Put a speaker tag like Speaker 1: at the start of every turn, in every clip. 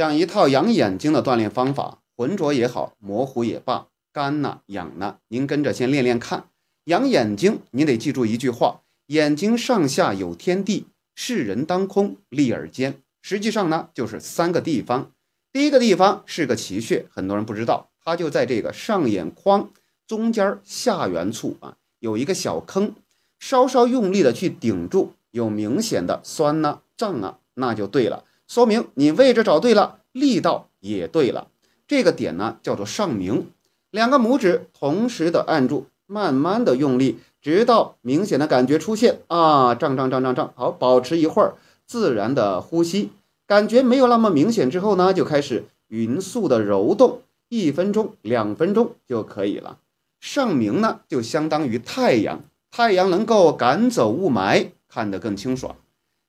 Speaker 1: 讲一套养眼睛的锻炼方法，浑浊也好，模糊也罢，干呐，痒呐，您跟着先练练看。养眼睛，你得记住一句话：眼睛上下有天地，视人当空立耳尖。实际上呢，就是三个地方。第一个地方是个奇穴，很多人不知道，它就在这个上眼眶中间下缘处啊，有一个小坑，稍稍用力的去顶住，有明显的酸呐、胀啊，那就对了。说明你位置找对了，力道也对了。这个点呢叫做上明，两个拇指同时的按住，慢慢的用力，直到明显的感觉出现啊，胀胀胀胀胀。好，保持一会儿，自然的呼吸，感觉没有那么明显之后呢，就开始匀速的揉动，一分钟、两分钟就可以了。上明呢就相当于太阳，太阳能够赶走雾霾，看得更清爽。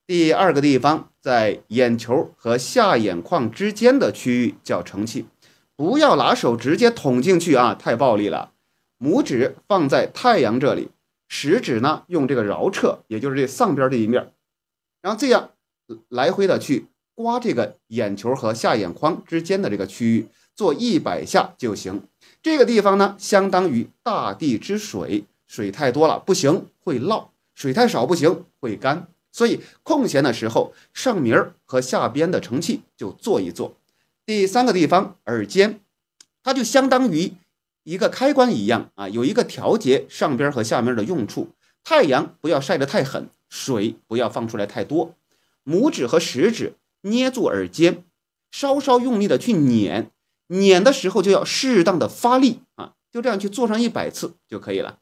Speaker 1: 第二个地方。在眼球和下眼眶之间的区域叫承泣，不要拿手直接捅进去啊，太暴力了。拇指放在太阳这里，食指呢用这个桡侧，也就是这上边这一面，然后这样来回的去刮这个眼球和下眼眶之间的这个区域，做一百下就行。这个地方呢相当于大地之水，水太多了不行，会涝；水太少不行，会干。所以空闲的时候，上名儿和下边的成器就做一做。第三个地方耳尖，它就相当于一个开关一样啊，有一个调节上边和下面的用处。太阳不要晒得太狠，水不要放出来太多。拇指和食指捏住耳尖，稍稍用力的去捻，捻的时候就要适当的发力啊，就这样去做上一百次就可以了。